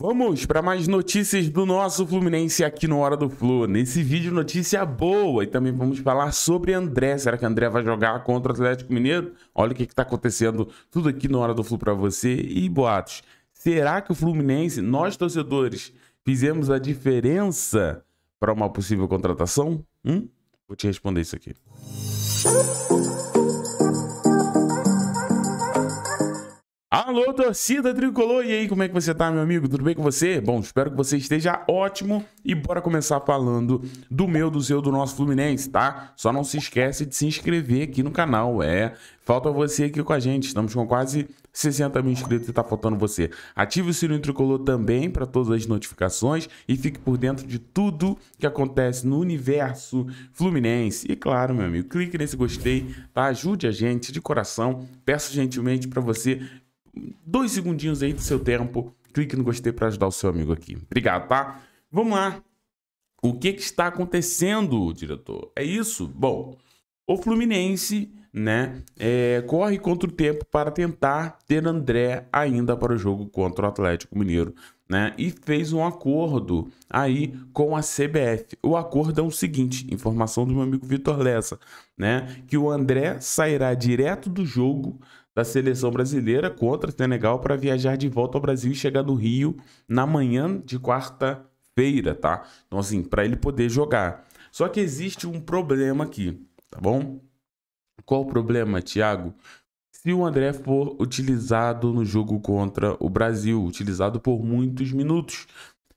Vamos para mais notícias do nosso Fluminense aqui no Hora do Flu. Nesse vídeo, notícia boa. E também vamos falar sobre André. Será que André vai jogar contra o Atlético Mineiro? Olha o que está acontecendo tudo aqui no Hora do Flu para você. E boatos. Será que o Fluminense, nós torcedores, fizemos a diferença para uma possível contratação? Hum? Vou te responder isso aqui. Alô, torcida tricolor! E aí, como é que você tá, meu amigo? Tudo bem com você? Bom, espero que você esteja ótimo e bora começar falando do meu, do seu, do nosso Fluminense, tá? Só não se esquece de se inscrever aqui no canal, é. Falta você aqui com a gente, estamos com quase 60 mil inscritos e tá faltando você. Ative o sininho tricolor também para todas as notificações e fique por dentro de tudo que acontece no universo Fluminense. E claro, meu amigo, clique nesse gostei, tá? Ajude a gente de coração. Peço gentilmente para você dois segundinhos aí do seu tempo. Clique no gostei para ajudar o seu amigo aqui. Obrigado, tá? Vamos lá. O que, que está acontecendo, diretor? É isso? Bom, o Fluminense né? É, corre contra o tempo para tentar ter André ainda para o jogo contra o Atlético Mineiro, né? E fez um acordo aí com a CBF. O acordo é o seguinte: informação do meu amigo Vitor Lessa, né? Que o André sairá direto do jogo da seleção brasileira contra o Senegal para viajar de volta ao Brasil e chegar no Rio na manhã de quarta-feira, tá? Então, assim, para ele poder jogar. Só que existe um problema aqui, tá bom? Qual o problema, Thiago? Se o André for utilizado no jogo contra o Brasil, utilizado por muitos minutos.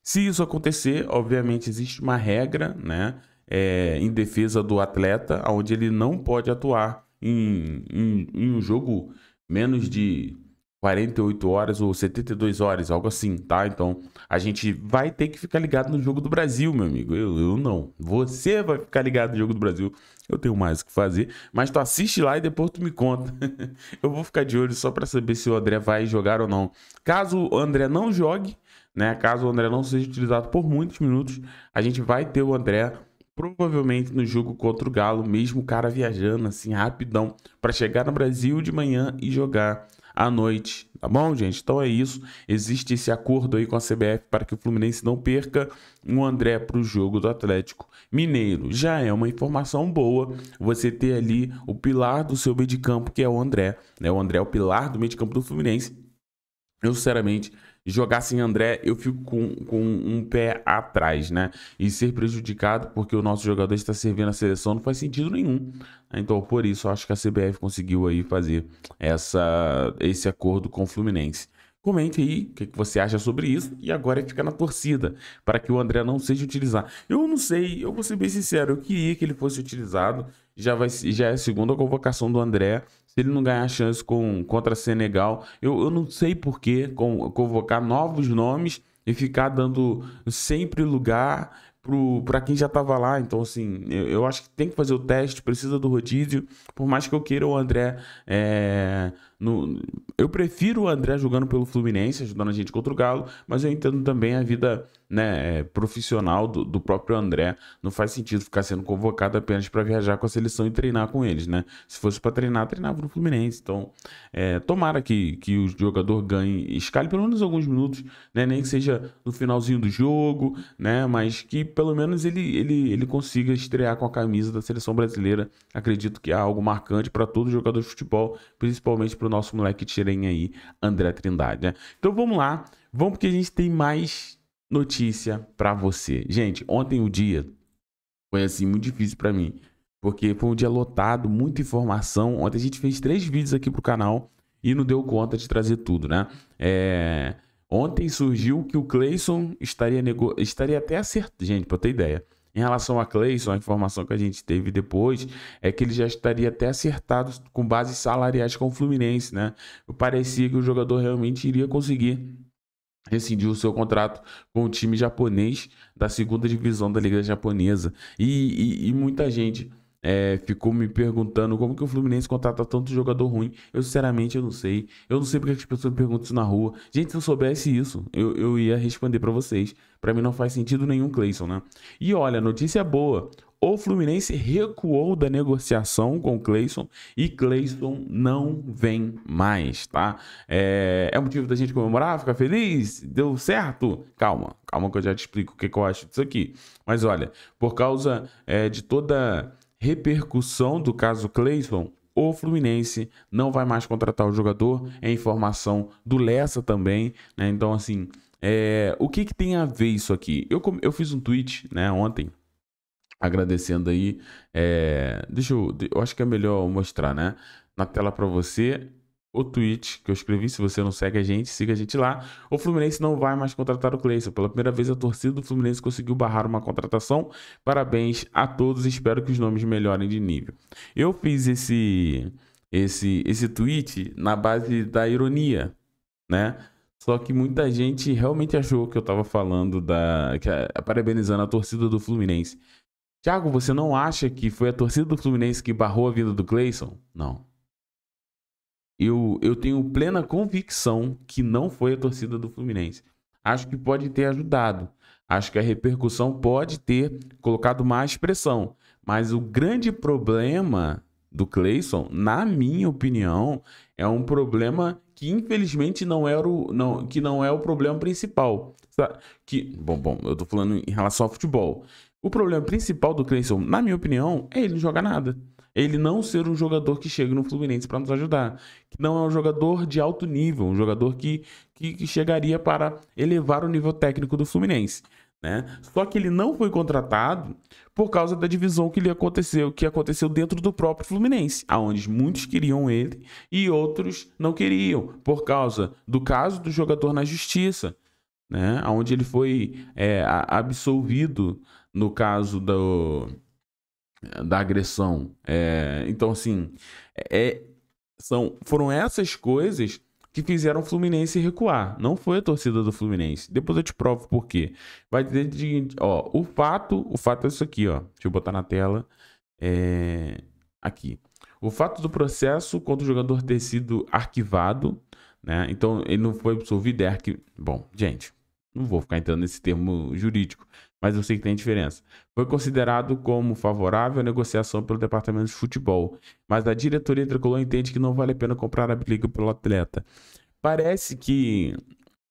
Se isso acontecer, obviamente existe uma regra, né? É, em defesa do atleta, onde ele não pode atuar em, em, em um jogo menos de 48 horas ou 72 horas, algo assim, tá? Então a gente vai ter que ficar ligado no jogo do Brasil, meu amigo. Eu, eu não. Você vai ficar ligado no jogo do Brasil. Eu tenho mais o que fazer, mas tu assiste lá e depois tu me conta. eu vou ficar de olho só para saber se o André vai jogar ou não. Caso o André não jogue, né? Caso o André não seja utilizado por muitos minutos, a gente vai ter o André provavelmente no jogo contra o Galo, mesmo o cara viajando assim rapidão para chegar no Brasil de manhã e jogar à noite, tá bom, gente? Então é isso. Existe esse acordo aí com a CBF para que o Fluminense não perca o André para o jogo do Atlético Mineiro. Já é uma informação boa você ter ali o pilar do seu meio de campo, que é o André. Né? O André é o pilar do meio de campo do Fluminense. Eu, sinceramente, jogar sem André, eu fico com, com um pé atrás, né? E ser prejudicado porque o nosso jogador está servindo a seleção não faz sentido nenhum. Né? Então, por isso, acho que a CBF conseguiu aí fazer essa, esse acordo com o Fluminense. Comente aí o que, que você acha sobre isso e agora fica na torcida para que o André não seja utilizado. Eu não sei, eu vou ser bem sincero, eu queria que ele fosse utilizado já, vai, já é a segunda convocação do André. Se ele não ganhar chance com, contra Senegal, eu, eu não sei por que convocar novos nomes e ficar dando sempre lugar para quem já tava lá. Então, assim, eu, eu, acho que tem que fazer o teste, precisa do rodízio. Por mais que eu queira o André. É, no, eu prefiro o André jogando pelo Fluminense, ajudando a gente contra o Galo, mas eu entendo também a vida né, é, profissional do, do próprio André. Não faz sentido ficar sendo convocado apenas para viajar com a seleção e treinar com eles, né? Se fosse para treinar, treinava no Fluminense. Então, é, tomara que, que o jogador ganhe, escale pelo menos alguns minutos, né? Nem que seja no finalzinho do jogo, né? Mas que pelo menos ele, ele, ele consiga estrear com a camisa da seleção brasileira. Acredito que é algo marcante para todo jogador de futebol, principalmente para o nosso moleque tirem aí, André Trindade. Né? Então vamos lá, vamos porque a gente tem mais notícia para você. Gente, ontem o dia foi assim muito difícil para mim, porque foi um dia lotado, muita informação. Ontem a gente fez três vídeos aqui pro canal e não deu conta de trazer tudo, né? É Ontem surgiu que o Cleison estaria, nego... estaria até acertado. Gente, para ter ideia. Em relação a Cleison, a informação que a gente teve depois é que ele já estaria até acertado com bases salariais com o Fluminense, né? Parecia que o jogador realmente iria conseguir rescindir o seu contrato com o time japonês da segunda divisão da liga japonesa e, e, e muita gente é, ficou me perguntando como que o Fluminense contrata tanto jogador ruim. Eu, sinceramente, eu não sei. Eu não sei porque as pessoas me perguntam isso na rua. Gente, se eu soubesse isso, eu, eu ia responder para vocês. Para mim não faz sentido nenhum, Cleison, né? E olha, notícia boa. O Fluminense recuou da negociação com Cleison e Cleison não vem mais, tá? É, é motivo da gente comemorar, ficar feliz? Deu certo? Calma, calma que eu já te explico o que, que eu acho disso aqui. Mas olha, por causa é, de toda repercussão do caso Cleison, o Fluminense não vai mais contratar o jogador, é informação do Lessa também, né? Então, assim, é, o que, que tem a ver isso aqui? Eu, eu fiz um tweet né, ontem, agradecendo aí. É, deixa eu. Eu acho que é melhor mostrar, né? Na tela para você o tweet que eu escrevi. Se você não segue a gente, siga a gente lá. O Fluminense não vai mais contratar o Cleison. Pela primeira vez, a torcida do Fluminense conseguiu barrar uma contratação. Parabéns a todos. Espero que os nomes melhorem de nível. Eu fiz esse, esse, esse tweet na base da ironia, né? Só que muita gente realmente achou que eu estava falando da. A, eh, parabenizando a torcida do Fluminense. Tiago, você não acha que foi a torcida do Fluminense que barrou a vida do Cleison? Não eu, eu tenho plena convicção que não foi a torcida do Fluminense. Acho que pode ter ajudado. Acho que a repercussão pode ter colocado mais pressão. Mas o grande problema do Cleison, na minha opinião, é um problema que infelizmente não era o não, que não é o problema principal. Que bom, bom, eu tô falando em relação ao futebol. O problema principal do Cleison, na minha opinião, é ele não jogar nada ele não ser um jogador que chega no Fluminense para nos ajudar, que não é um jogador de alto nível, um jogador que, que, que chegaria para elevar o nível técnico do Fluminense. Né? Só que ele não foi contratado por causa da divisão que lhe aconteceu, que aconteceu dentro do próprio Fluminense, aonde muitos queriam ele e outros não queriam, por causa do caso do jogador na justiça, né? Aonde ele foi é, absolvido no caso do da agressão. É, então, assim, é, são, foram essas coisas que fizeram o Fluminense recuar. Não foi a torcida do Fluminense. Depois eu te provo por quê. Vai dizer ó, o fato, o fato é isso aqui, ó. Deixa eu botar na tela. É, aqui. O fato do processo contra o jogador ter sido arquivado, né? Então ele não foi absolvido, é arqui... Bom, gente, não vou ficar entrando nesse termo jurídico, mas eu sei que tem diferença. Foi considerado como favorável a negociação pelo departamento de futebol, mas a diretoria tricolor entende que não vale a pena comprar a briga pelo atleta. Parece que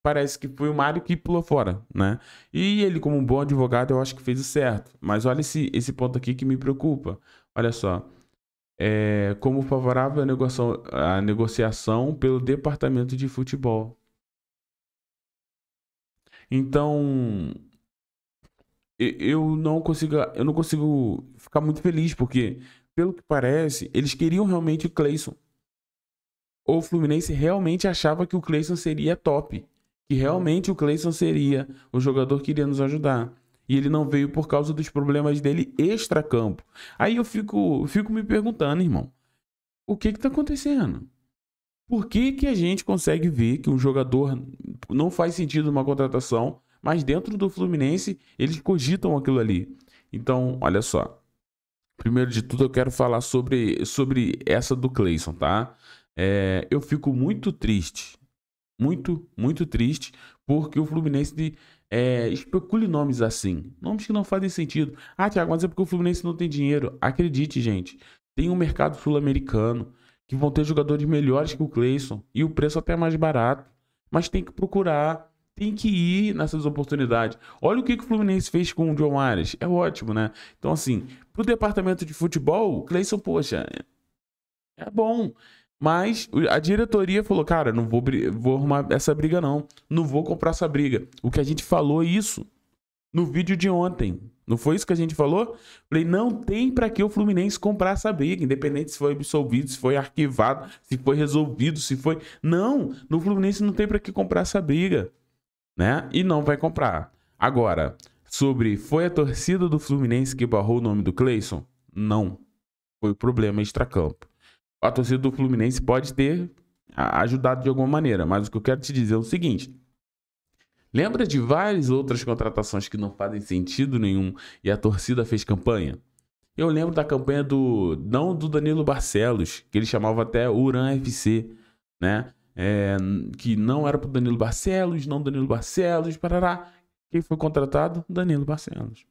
parece que foi o Mário que pulou fora, né? E ele, como um bom advogado, eu acho que fez o certo. Mas olha esse, esse ponto aqui que me preocupa. Olha só. É, como favorável a negociação, a negociação pelo departamento de futebol. Então, eu não consigo, eu não consigo ficar muito feliz porque, pelo que parece, eles queriam realmente o Cleison. Ou o Fluminense realmente achava que o Cleison seria top, que realmente o Cleison seria o jogador que iria nos ajudar. E ele não veio por causa dos problemas dele extra-campo. Aí eu fico, fico me perguntando, irmão, o que que tá acontecendo? Por que, que a gente consegue ver que um jogador não faz sentido uma contratação, mas dentro do Fluminense eles cogitam aquilo ali? Então, olha só. Primeiro de tudo, eu quero falar sobre, sobre essa do Cleison, tá? É, eu fico muito triste, muito, muito triste, porque o Fluminense de, é, especule nomes assim. Nomes que não fazem sentido. Ah, Tiago, mas é porque o Fluminense não tem dinheiro. Acredite, gente. Tem um mercado sul-americano que vão ter jogadores melhores que o Cleison e o preço até é mais barato, mas tem que procurar, tem que ir nessas oportunidades. Olha o que, que o Fluminense fez com o John Ares, é ótimo, né? Então, assim, pro departamento de futebol, o Cleison, poxa, é, é bom. Mas a diretoria falou, cara, não vou, vou arrumar essa briga não, não vou comprar essa briga. O que a gente falou é isso no vídeo de ontem, não foi isso que a gente falou? Falei, não tem para que o Fluminense comprar essa briga, independente se foi absolvido, se foi arquivado, se foi resolvido, se foi. Não, no Fluminense não tem para que comprar essa briga, né? E não vai comprar. Agora, sobre foi a torcida do Fluminense que barrou o nome do Cleison? Não. Foi o problema extracampo. A torcida do Fluminense pode ter ajudado de alguma maneira, mas o que eu quero te dizer é o seguinte: Lembra de várias outras contratações que não fazem sentido nenhum e a torcida fez campanha? Eu lembro da campanha do. Não do Danilo Barcelos, que ele chamava até Uran FC, né? É, que não era pro Danilo Barcelos, não Danilo Barcelos, parará. Quem foi contratado? Danilo Barcelos.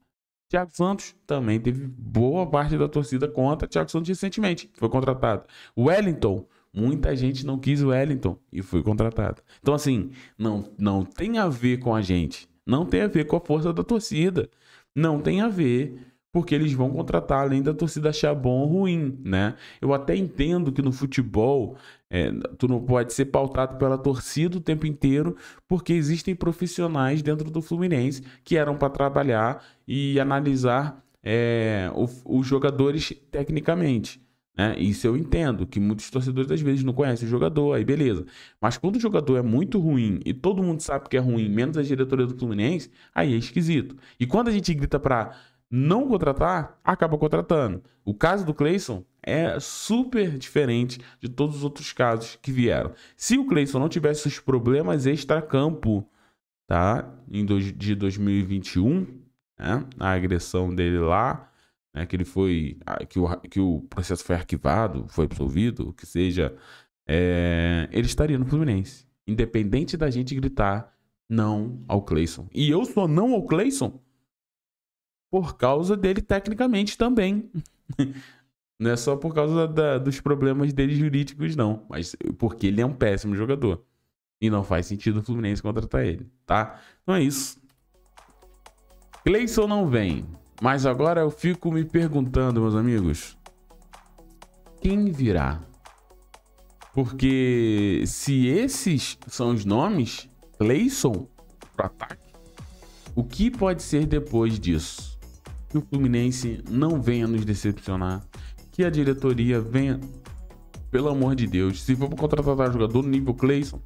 Thiago Santos também teve boa parte da torcida contra Thiago Santos recentemente, foi contratado. Wellington Muita gente não quis o Wellington e foi contratado. Então, assim, não, não tem a ver com a gente. Não tem a ver com a força da torcida. Não tem a ver porque eles vão contratar além da torcida achar bom ou ruim, né? Eu até entendo que no futebol é, tu não pode ser pautado pela torcida o tempo inteiro, porque existem profissionais dentro do Fluminense que eram para trabalhar e analisar é, os jogadores tecnicamente. Né? Isso eu entendo, que muitos torcedores às vezes não conhecem o jogador, aí beleza. Mas quando o jogador é muito ruim e todo mundo sabe que é ruim, menos a diretoria do Fluminense, aí é esquisito. E quando a gente grita para não contratar, acaba contratando. O caso do Cleison é super diferente de todos os outros casos que vieram. Se o Cleison não tivesse os problemas extra-campo tá? de 2021, né? a agressão dele lá, né, que ele foi, que o, que o processo foi arquivado, foi absolvido, que seja, é, ele estaria no Fluminense. Independente da gente gritar não ao Cleison. E eu sou não ao Cleison por causa dele tecnicamente também. não é só por causa da, dos problemas dele jurídicos, não. Mas porque ele é um péssimo jogador. E não faz sentido o Fluminense contratar ele, tá? Então é isso. Cleison não vem. Mas agora eu fico me perguntando, meus amigos, quem virá? Porque se esses são os nomes, Cleison para ataque, o que pode ser depois disso? Que o Fluminense não venha nos decepcionar, que a diretoria venha, pelo amor de Deus, se for contratar jogador no nível Cleison,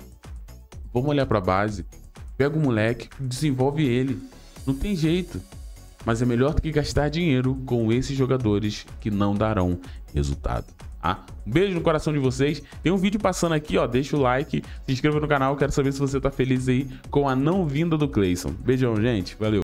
vamos olhar para a base, pega o moleque, desenvolve ele. Não tem jeito mas é melhor do que gastar dinheiro com esses jogadores que não darão resultado. Ah, um beijo no coração de vocês. Tem um vídeo passando aqui, ó. Deixa o like, se inscreva no canal. Quero saber se você tá feliz aí com a não vinda do Clayson. Beijão, gente. Valeu.